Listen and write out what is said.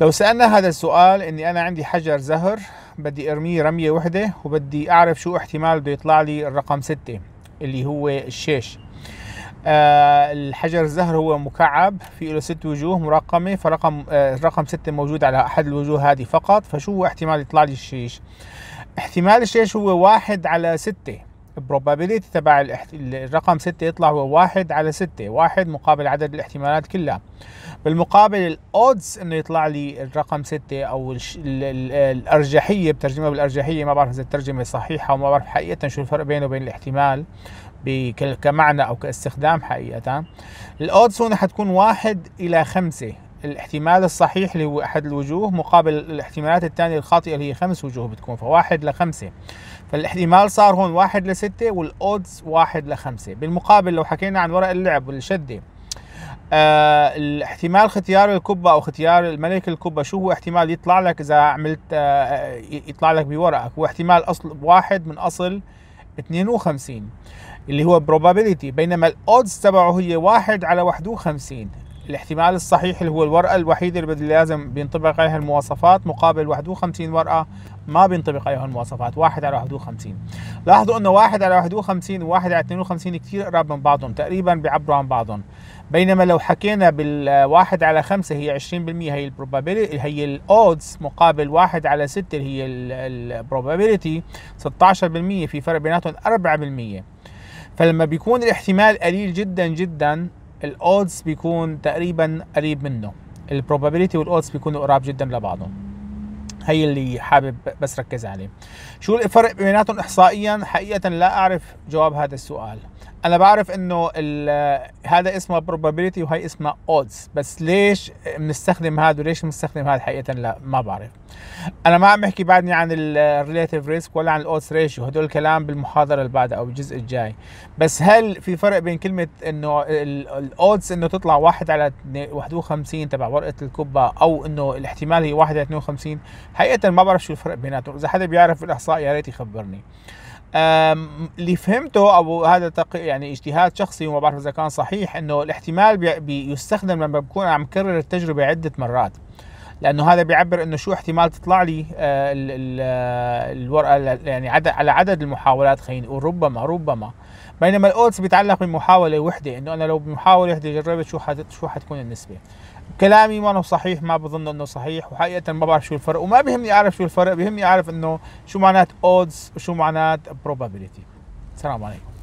لو سألنا هذا السؤال اني انا عندي حجر زهر بدي ارميه رمية وحدة وبدي اعرف شو احتمال بده يطلع لي الرقم ستة اللي هو الشيش آه الحجر الزهر هو مكعب في له ست وجوه مرقمة فرقم آه رقم ستة موجود على أحد الوجوه هذه فقط فشو هو احتمال يطلع لي الشيش احتمال الشيش هو واحد على ستة probability تبع الرقم 6 يطلع هو 1 على 6 1 مقابل عدد الاحتمالات كلها بالمقابل الاودز انه يطلع لي الرقم 6 او الارجحيه بترجمها بالارجحيه ما بعرف اذا الترجمه صحيحه وما بعرف حقيقه شو الفرق بينه وبين الاحتمال كمعنى او كاستخدام حقيقه الاودز هون حتكون 1 الى 5 الاحتمال الصحيح اللي هو احد الوجوه مقابل الاحتمالات الثانيه الخاطئه اللي هي خمس وجوه بتكون فواحد لخمسه فالاحتمال صار هون واحد لستة والاودز واحد لخمسة بالمقابل لو حكينا عن ورق اللعب والشدة آه الاحتمال اختيار الكبة او اختيار الملك الكبة شو هو احتمال يطلع لك اذا عملت آه يطلع لك بورقك هو احتمال اصل واحد من اصل 52 اللي هو probability بينما الاودز تبعه هي واحد على 51 الاحتمال الصحيح اللي هو الورقة الوحيدة اللي لازم بينطبق عليها المواصفات مقابل 51 ورقة ما بينطبق عليها المواصفات 1 على 51 لاحظوا انه 1 على 51 و1 على 52 كثير قراب من بعضهم تقريبا بيعبروا عن بعضهم بينما لو حكينا بالواحد على خمسة هي 20% هي البروبابيلتي هي الاودز مقابل واحد على ستة اللي هي البروبابيلتي 16% في فرق بيناتهم 4% فلما بيكون الاحتمال قليل جدا جدا الاودز بيكون تقريبا قريب منه البروبابيلتي والاودز بيكونوا قراب جدا لبعضهم هي اللي حابب بس ركز عليه شو الفرق بيناتهم احصائيا حقيقه لا اعرف جواب هذا السؤال انا بعرف انه هذا اسمه probability وهي اسمها odds بس ليش بنستخدم هذا وليش بنستخدم هذا حقيقه لا ما بعرف انا ما عم بحكي بعدني عن الريليتيف ريسك ولا عن الاودز ريشيو هدول الكلام بالمحاضره اللي بعدها او الجزء الجاي بس هل في فرق بين كلمه انه الاودز انه تطلع واحد على 51 تبع ورقه الكبه او انه الاحتمال هي واحد على 52 حقيقه ما بعرف شو الفرق بيناتهم اذا حدا بيعرف الاحصاء يا ريت يخبرني اللي فهمته او هذا يعني اجتهاد شخصي وما بعرف اذا كان صحيح انه الاحتمال بيستخدم لما بكون عم كرر التجربه عده مرات لانه هذا بيعبر انه شو احتمال تطلع لي آه، آه، الورقه يعني عدد على عدد المحاولات خلينا نقول ربما ربما بينما الاودز بيتعلق بمحاوله وحده انه انا لو بمحاوله وحده جربت شو حت شو حتكون النسبه كلامي ما هو صحيح ما بظن انه صحيح وحقيقه ما بعرف شو الفرق وما بيهمني اعرف شو الفرق بيهمني اعرف انه شو معنات اودز وشو معنات probability السلام عليكم